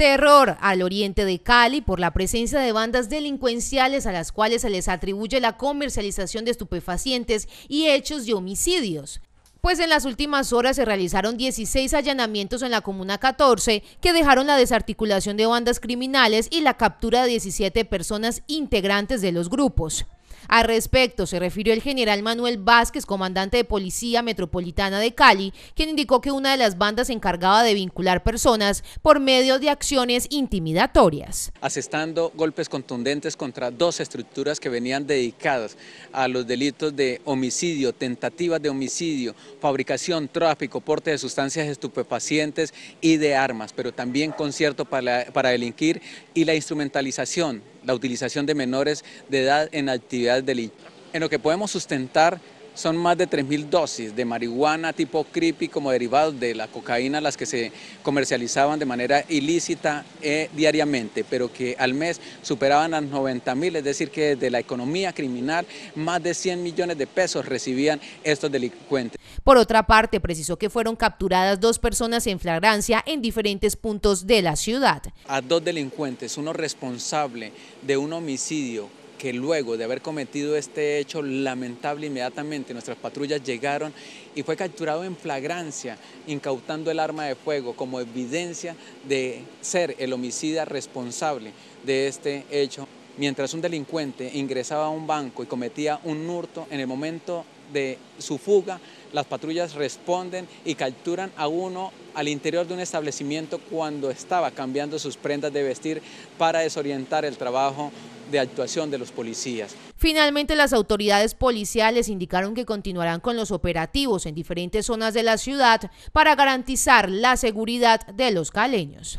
Terror al oriente de Cali por la presencia de bandas delincuenciales a las cuales se les atribuye la comercialización de estupefacientes y hechos de homicidios. Pues en las últimas horas se realizaron 16 allanamientos en la Comuna 14 que dejaron la desarticulación de bandas criminales y la captura de 17 personas integrantes de los grupos. Al respecto, se refirió el general Manuel Vázquez, comandante de Policía Metropolitana de Cali, quien indicó que una de las bandas se encargaba de vincular personas por medio de acciones intimidatorias. Asestando golpes contundentes contra dos estructuras que venían dedicadas a los delitos de homicidio, tentativas de homicidio, fabricación, tráfico, porte de sustancias estupefacientes y de armas, pero también concierto para, para delinquir y la instrumentalización la utilización de menores de edad en actividades delictivas, en lo que podemos sustentar son más de 3.000 dosis de marihuana tipo creepy como derivados de la cocaína, las que se comercializaban de manera ilícita eh, diariamente, pero que al mes superaban las 90.000, es decir, que desde la economía criminal más de 100 millones de pesos recibían estos delincuentes. Por otra parte, precisó que fueron capturadas dos personas en flagrancia en diferentes puntos de la ciudad. A dos delincuentes, uno responsable de un homicidio que luego de haber cometido este hecho lamentable inmediatamente nuestras patrullas llegaron y fue capturado en flagrancia, incautando el arma de fuego como evidencia de ser el homicida responsable de este hecho. Mientras un delincuente ingresaba a un banco y cometía un hurto, en el momento de su fuga las patrullas responden y capturan a uno al interior de un establecimiento cuando estaba cambiando sus prendas de vestir para desorientar el trabajo de actuación de los policías. Finalmente, las autoridades policiales indicaron que continuarán con los operativos en diferentes zonas de la ciudad para garantizar la seguridad de los caleños.